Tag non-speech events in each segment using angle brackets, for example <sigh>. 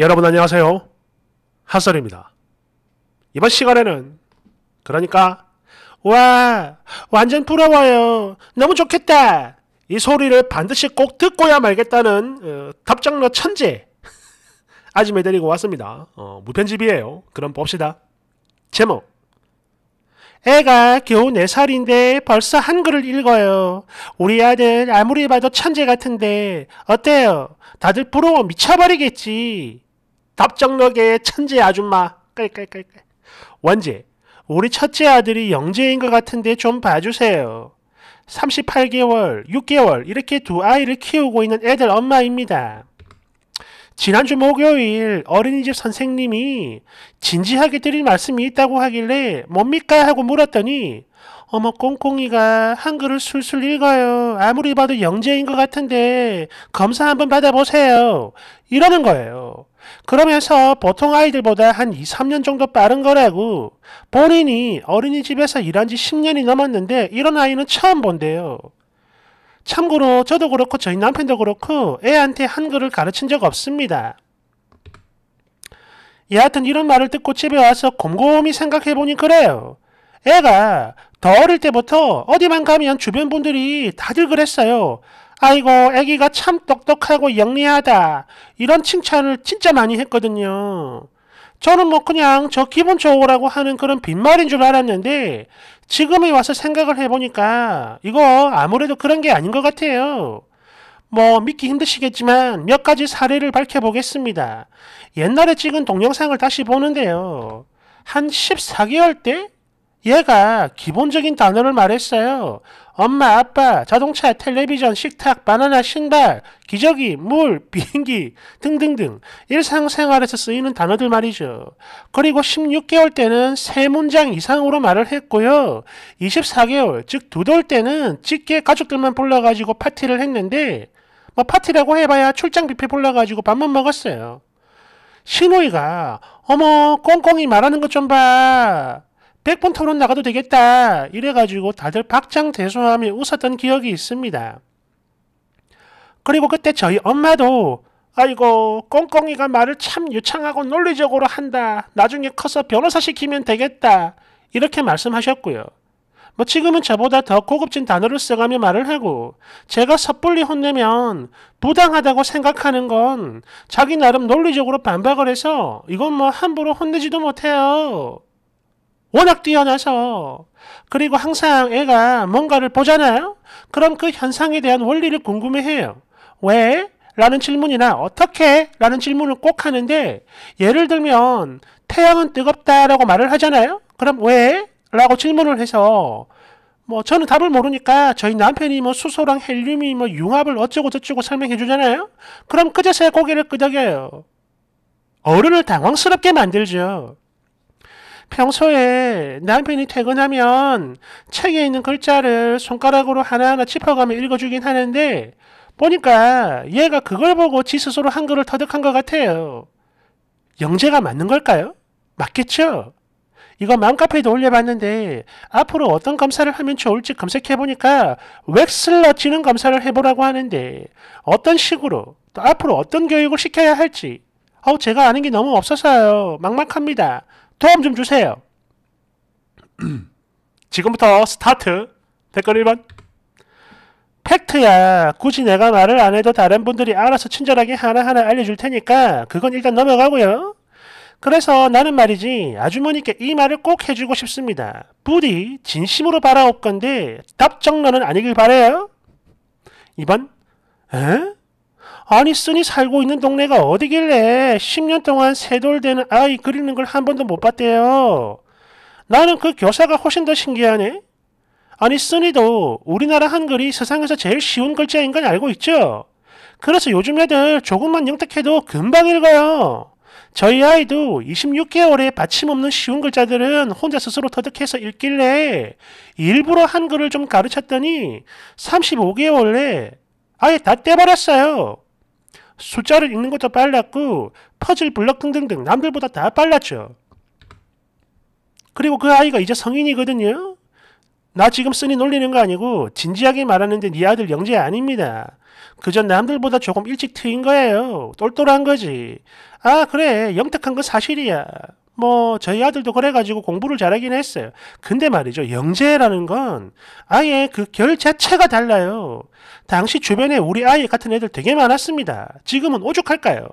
여러분 안녕하세요. 핫설입니다. 이번 시간에는 그러니까 와 완전 부러워요. 너무 좋겠다. 이 소리를 반드시 꼭 듣고야 말겠다는 어, 답장러 천재 <laughs> 아짐을 데리고 왔습니다. 어, 무편집이에요. 그럼 봅시다. 제목 애가 겨우 4살인데 벌써 한글을 읽어요. 우리 아들 아무리 봐도 천재 같은데 어때요? 다들 부러워 미쳐버리겠지. 답정너게 천재 아줌마 깔깔깔깔 원제 우리 첫째 아들이 영재인 것 같은데 좀 봐주세요. 38개월, 6개월 이렇게 두 아이를 키우고 있는 애들 엄마입니다. 지난주 목요일 어린이집 선생님이 진지하게 드릴 말씀이 있다고 하길래 뭡니까? 하고 물었더니 어머 꽁꽁이가 한글을 술술 읽어요. 아무리 봐도 영재인 것 같은데 검사 한번 받아보세요. 이러는 거예요. 그러면서 보통 아이들보다 한 2, 3년 정도 빠른 거라고 본인이 어린이집에서 일한 지 10년이 넘었는데 이런 아이는 처음 본대요. 참고로 저도 그렇고 저희 남편도 그렇고 애한테 한글을 가르친 적 없습니다. 여하튼 이런 말을 듣고 집에 와서 곰곰이 생각해보니 그래요. 애가 더 어릴 때부터 어디만 가면 주변 분들이 다들 그랬어요. 아이고, 애기가 참 똑똑하고 영리하다. 이런 칭찬을 진짜 많이 했거든요. 저는 뭐 그냥 저 기분 좋으라고 하는 그런 빈말인 줄 알았는데 지금에 와서 생각을 해보니까 이거 아무래도 그런 게 아닌 것 같아요. 뭐 믿기 힘드시겠지만 몇 가지 사례를 밝혀보겠습니다. 옛날에 찍은 동영상을 다시 보는데요. 한 14개월 때 얘가 기본적인 단어를 말했어요. 엄마, 아빠, 자동차, 텔레비전, 식탁, 바나나, 신발, 기저귀, 물, <laughs> 비행기 등등등 일상생활에서 쓰이는 단어들 말이죠. 그리고 16개월 때는 세 문장 이상으로 말을 했고요. 24개월, 즉 두 돌 때는 직계 가족들만 불러가지고 파티를 했는데 뭐 파티라고 해봐야 출장 뷔페 불러가지고 밥만 먹었어요. 신우이가 어머 꽁꽁이 말하는 것 좀 봐. 100분 토론 나가도 되겠다 이래가지고 다들 박장대소하며 웃었던 기억이 있습니다. 그리고 그때 저희 엄마도 아이고 꽁꽁이가 말을 참 유창하고 논리적으로 한다. 나중에 커서 변호사 시키면 되겠다. 이렇게 말씀하셨고요. 뭐 지금은 저보다 더 고급진 단어를 써가며 말을 하고 제가 섣불리 혼내면 부당하다고 생각하는 건 자기 나름 논리적으로 반박을 해서 이건 뭐 함부로 혼내지도 못해요. 워낙 뛰어나서 그리고 항상 애가 뭔가를 보잖아요? 그럼 그 현상에 대한 원리를 궁금해해요. 왜? 라는 질문이나 어떻게? 라는 질문을 꼭 하는데 예를 들면 태양은 뜨겁다라고 말을 하잖아요? 그럼 왜? 라고 질문을 해서 뭐 저는 답을 모르니까 저희 남편이 뭐 수소랑 헬륨이 뭐 융합을 어쩌고 저쩌고 설명해 주잖아요. 그럼 그제서야 고개를 끄덕여요. 어른을 당황스럽게 만들죠. 평소에 남편이 퇴근하면 책에 있는 글자를 손가락으로 하나하나 짚어가며 읽어주긴 하는데 보니까 얘가 그걸 보고 지 스스로 한글을 터득한 것 같아요. 영재가 맞는 걸까요? 맞겠죠? 이거 맘카페에도 올려봤는데 앞으로 어떤 검사를 하면 좋을지 검색해보니까 웩슬러 지능 검사를 해보라고 하는데 어떤 식으로 또 앞으로 어떤 교육을 시켜야 할지 어우 제가 아는 게 너무 없어서요. 막막합니다. 도움 좀 주세요. <clears throat> 지금부터 스타트. 댓글 1번. 팩트야. 굳이 내가 말을 안 해도 다른 분들이 알아서 친절하게 하나하나 알려줄 테니까 그건 일단 넘어가고요. 그래서 나는 말이지 아주머니께 이 말을 꼭 해주고 싶습니다. 부디 진심으로 바라올 건데 답정론는 아니길 바래요. 2번. 에? 아니 쓰이 살고 있는 동네가 어디길래 10년 동안 새돌되는 아이 그리는 걸 한 번도 못 봤대요. 나는 그 교사가 훨씬 더 신기하네. 아니 쓰이도 우리나라 한글이 세상에서 제일 쉬운 글자인 건 알고 있죠? 그래서 요즘 애들 조금만 영특해도 금방 읽어요. 저희 아이도 26개월에 받침 없는 쉬운 글자들은 혼자 스스로 터득해서 읽길래 일부러 한글을 좀 가르쳤더니 35개월 내 아예 다 떼버렸어요. 숫자를 읽는 것도 빨랐고 퍼즐 블럭 등등등 남들보다 다 빨랐죠. 그리고 그 아이가 이제 성인이거든요. 나 지금 쓰니 놀리는 거 아니고 진지하게 말하는데 네 아들 영재 아닙니다. 그저 남들보다 조금 일찍 트인 거예요. 똘똘한 거지. 아 그래 영특한 건 사실이야. 뭐 저희 아들도 그래가지고 공부를 잘하긴 했어요. 근데 말이죠. 영재라는 건 아예 그 결 자체가 달라요. 당시 주변에 우리 아이 같은 애들 되게 많았습니다. 지금은 오죽할까요?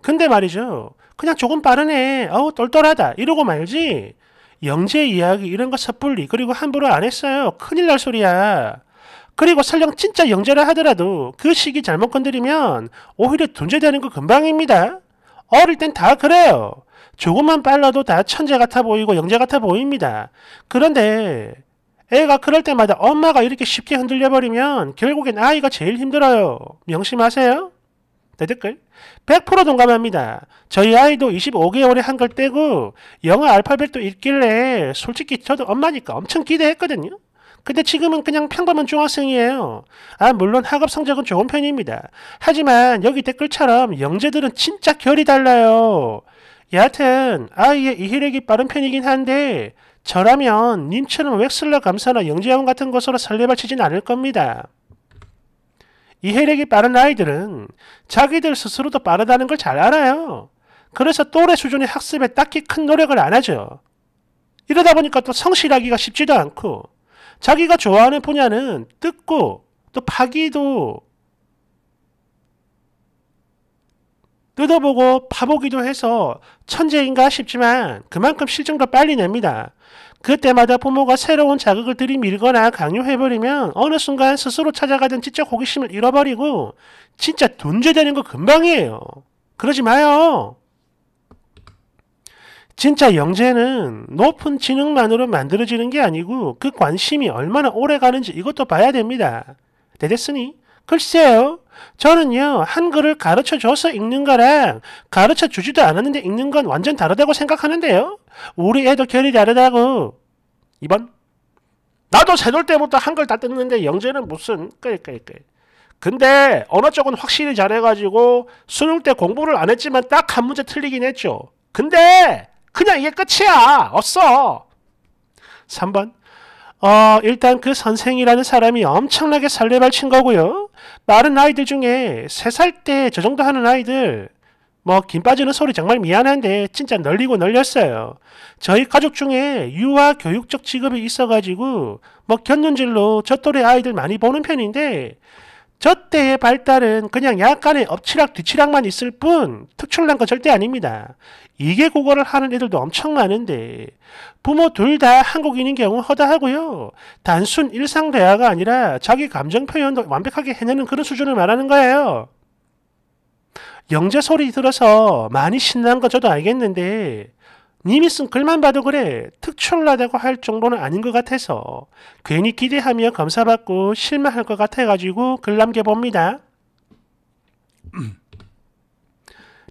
근데 말이죠. 그냥 조금 빠르네. 아우 똘똘하다. 이러고 말지. 영재 이야기 이런 거 섣불리 그리고 함부로 안 했어요. 큰일 날 소리야. 그리고 설령 진짜 영재라 하더라도 그 시기 잘못 건드리면 오히려 존재되는 거 금방입니다. 어릴 땐 다 그래요. 조금만 빨라도 다 천재 같아 보이고 영재 같아 보입니다. 그런데 애가 그럴 때마다 엄마가 이렇게 쉽게 흔들려버리면 결국엔 아이가 제일 힘들어요. 명심하세요. 대댓글 100% 동감합니다. 저희 아이도 25개월에 한글 떼고 영어 알파벳도 읽길래 솔직히 저도 엄마니까 엄청 기대했거든요. 근데 지금은 그냥 평범한 중학생이에요. 아, 물론 학업 성적은 좋은 편입니다. 하지만 여기 댓글처럼 영재들은 진짜 결이 달라요. 여하튼 아이의 이해력이 빠른 편이긴 한데 저라면 님처럼 웩슬러 감사나 영재원 같은 것으로 설레발치진 않을 겁니다. 이해력이 빠른 아이들은 자기들 스스로도 빠르다는 걸 잘 알아요. 그래서 또래 수준의 학습에 딱히 큰 노력을 안 하죠. 이러다 보니까 또 성실하기가 쉽지도 않고 자기가 좋아하는 분야는 뜻고 또 파기도 뜯어보고 파보기도 해서 천재인가 싶지만 그만큼 실증도 빨리 냅니다. 그때마다 부모가 새로운 자극을 들이밀거나 강요해버리면 어느 순간 스스로 찾아가던 진짜 호기심을 잃어버리고 진짜 돈죄되는 거 금방이에요. 그러지 마요. 진짜 영재는 높은 지능만으로 만들어지는 게 아니고 그 관심이 얼마나 오래 가는지 이것도 봐야 됩니다. 대됐으니 글쎄요. 저는요, 한글을 가르쳐 줘서 읽는 거랑 가르쳐 주지도 않았는데 읽는 건 완전 다르다고 생각하는데요. 우리 애도 결이 다르다고. 2번. 나도 세돌 때부터 한글 다 뜯는데 영재는 무슨, 그니까 근데 언어 쪽은 확실히 잘해가지고 수능 때 공부를 안 했지만 딱 한 문제 틀리긴 했죠. 근데 그냥 이게 끝이야. 없어. 3번. 어, 일단 그 선생이라는 사람이 엄청나게 살레발친 거고요. 빠른 아이들 중에 세 살 때 저 정도 하는 아이들 뭐김 빠지는 소리 정말 미안한데 진짜 널리고 널렸어요. 저희 가족 중에 유아 교육적 직업이 있어가지고 뭐 견눈질로 저 또래 아이들 많이 보는 편인데 저 때의 발달은 그냥 약간의 엎치락 뒤치락만 있을 뿐 특출난 건 절대 아닙니다. 이게 국어를 하는 애들도 엄청 많은데 부모 둘 다 한국인인 경우 허다하고요. 단순 일상 대화가 아니라 자기 감정 표현도 완벽하게 해내는 그런 수준을 말하는 거예요. 영재 소리 들어서 많이 신난 거 저도 알겠는데 님이 쓴 글만 봐도 그래 특출나다고 할 정도는 아닌 것 같아서 괜히 기대하며 검사받고 실망할 것 같아가지고 글 남겨봅니다.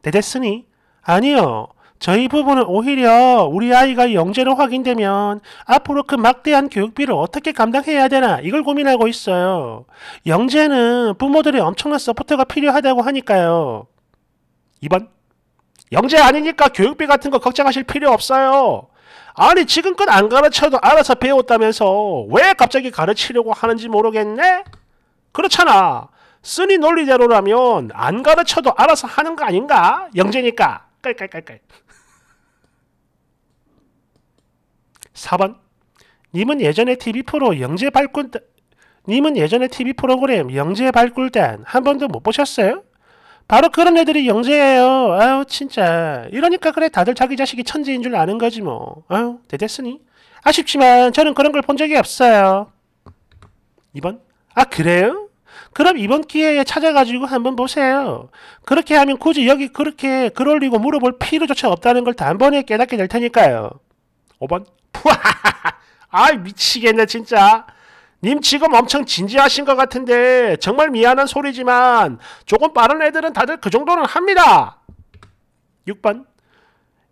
대데스니 <clears throat> 아니요. 저희 부부는 오히려 우리 아이가 영재로 확인되면 앞으로 그 막대한 교육비를 어떻게 감당해야 되나 이걸 고민하고 있어요. 영재는 부모들의 엄청난 서포트가 필요하다고 하니까요. 2번 영재 아니니까 교육비 같은 거 걱정하실 필요 없어요. 아니 지금껏 안 가르쳐도 알아서 배웠다면서 왜 갑자기 가르치려고 하는지 모르겠네? 그렇잖아. 쓰니 논리대로라면 안 가르쳐도 알아서 하는 거 아닌가? 영재니까. 깔깔깔깔. 4번 님은 예전에 TV 프로 영재 발굴 님은 예전에 TV 프로그램 영재 발굴단 한 번도 못 보셨어요? 바로 그런 애들이 영재예요. 아유 진짜. 이러니까 그래 다들 자기 자식이 천재인 줄 아는 거지 뭐. 아유 대됐으니. 아쉽지만 저는 그런 걸 본 적이 없어요. 2번. 아 그래요? 그럼 이번 기회에 찾아가지고 한번 보세요. 그렇게 하면 굳이 여기 그렇게 글 올리고 물어볼 필요조차 없다는 걸 단번에 깨닫게 될 테니까요. 5번. 푸아 아이 미치겠네 진짜. 님 지금 엄청 진지하신 것 같은데 정말 미안한 소리지만 조금 빠른 애들은 다들 그 정도는 합니다. 6번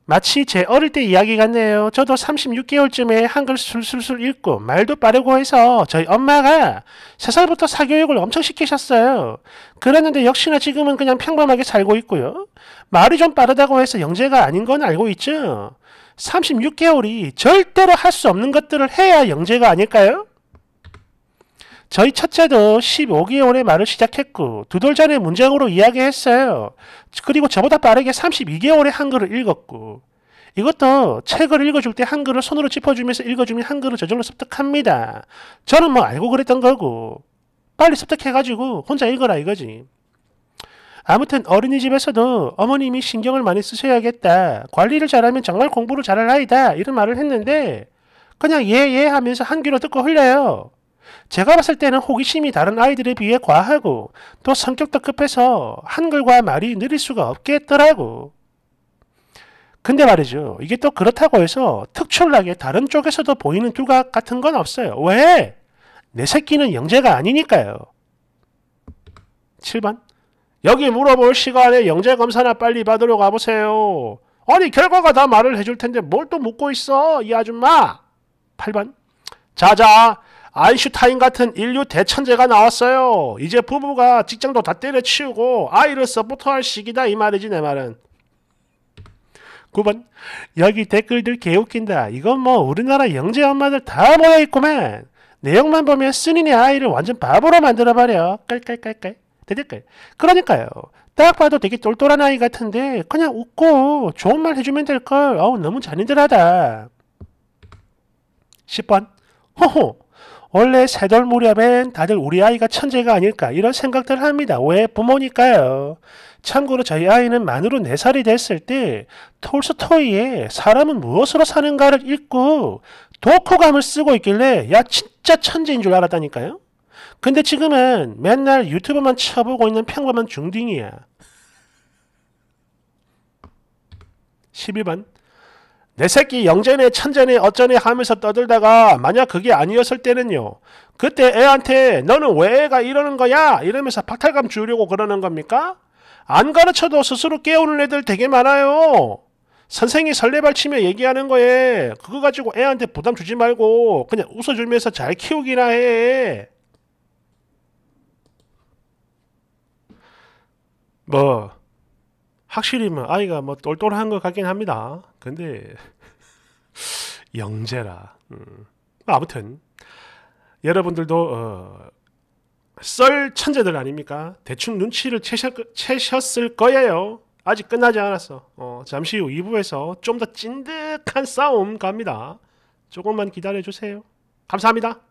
마치 제 어릴 때 이야기 같네요. 저도 36개월쯤에 한글 술술술 읽고 말도 빠르고 해서 저희 엄마가 3살부터 사교육을 엄청 시키셨어요. 그랬는데 역시나 지금은 그냥 평범하게 살고 있고요. 말이 좀 빠르다고 해서 영재가 아닌 건 알고 있죠. 36개월이 절대로 할 수 없는 것들을 해야 영재가 아닐까요? 저희 첫째도 1 5개월의 말을 시작했고 두 돌 전에 문장으로 이야기했어요. 그리고 저보다 빠르게 3 2개월의 한글을 읽었고 이것도 책을 읽어줄 때 한글을 손으로 짚어주면서 읽어주면 한글을 저절로 습득합니다. 저는 뭐 알고 그랬던 거고 빨리 습득해가지고 혼자 읽어라 이거지. 아무튼 어린이집에서도 어머님이 신경을 많이 쓰셔야겠다. 관리를 잘하면 정말 공부를 잘할 아이다. 이런 말을 했는데 그냥 예예 예 하면서 한 귀로 듣고 흘려요. 제가 봤을 때는 호기심이 다른 아이들에 비해 과하고 또 성격도 급해서 한글과 말이 느릴 수가 없겠더라고. 근데 말이죠. 이게 또 그렇다고 해서 특출나게 다른 쪽에서도 보이는 두각 같은 건 없어요. 왜? 내 새끼는 영재가 아니니까요. 7번. 여기 물어볼 시간에 영재 검사나 빨리 받으러 가보세요. 아니 결과가 다 말을 해줄 텐데 뭘 또 묻고 있어 이 아줌마. 8번. 자자 아인슈타인 같은 인류 대천재가 나왔어요. 이제 부부가 직장도 다 때려치우고 아이를 서포터할 시기다 이 말이지 내 말은. 9번 여기 댓글들 개웃긴다. 이건 뭐 우리나라 영재 엄마들 다 모여있구만. 내용만 보면 순니네 아이를 완전 바보로 만들어버려. 깔깔깔깔. 대댓글. 그러니까요. 딱 봐도 되게 똘똘한 아이 같은데 그냥 웃고 좋은 말 해주면 될걸. 어우 너무 잔인들하다. 10번 호호 원래 새돌 무렵엔 다들 우리 아이가 천재가 아닐까 이런 생각들 합니다. 왜? 부모니까요. 참고로 저희 아이는 만으로 4살이 됐을 때 톨스토이의 사람은 무엇으로 사는가를 읽고 독후감을 쓰고 있길래 야 진짜 천재인 줄 알았다니까요. 근데 지금은 맨날 유튜브만 쳐보고 있는 평범한 중딩이야. 12번 내 새끼 영재네 천재네 어쩌네 하면서 떠들다가 만약 그게 아니었을 때는요. 그때 애한테 너는 왜 애가 이러는 거야? 이러면서 박탈감 주려고 그러는 겁니까? 안 가르쳐도 스스로 깨우는 애들 되게 많아요. 선생이 설레발 치며 얘기하는 거에 그거 가지고 애한테 부담 주지 말고 그냥 웃어주면서 잘 키우기나 해. 뭐 확실히 뭐 아이가 뭐 똘똘한 것 같긴 합니다. 근데 <laughs> 영재라. 음. 뭐 아무튼 여러분들도 어, 썰 천재들 아닙니까? 대충 눈치를 채셨, 을 거예요. 아직 끝나지 않았어. 어, 잠시 후 2부에서 좀 더 찐득한 싸움 갑니다. 조금만 기다려주세요. 감사합니다.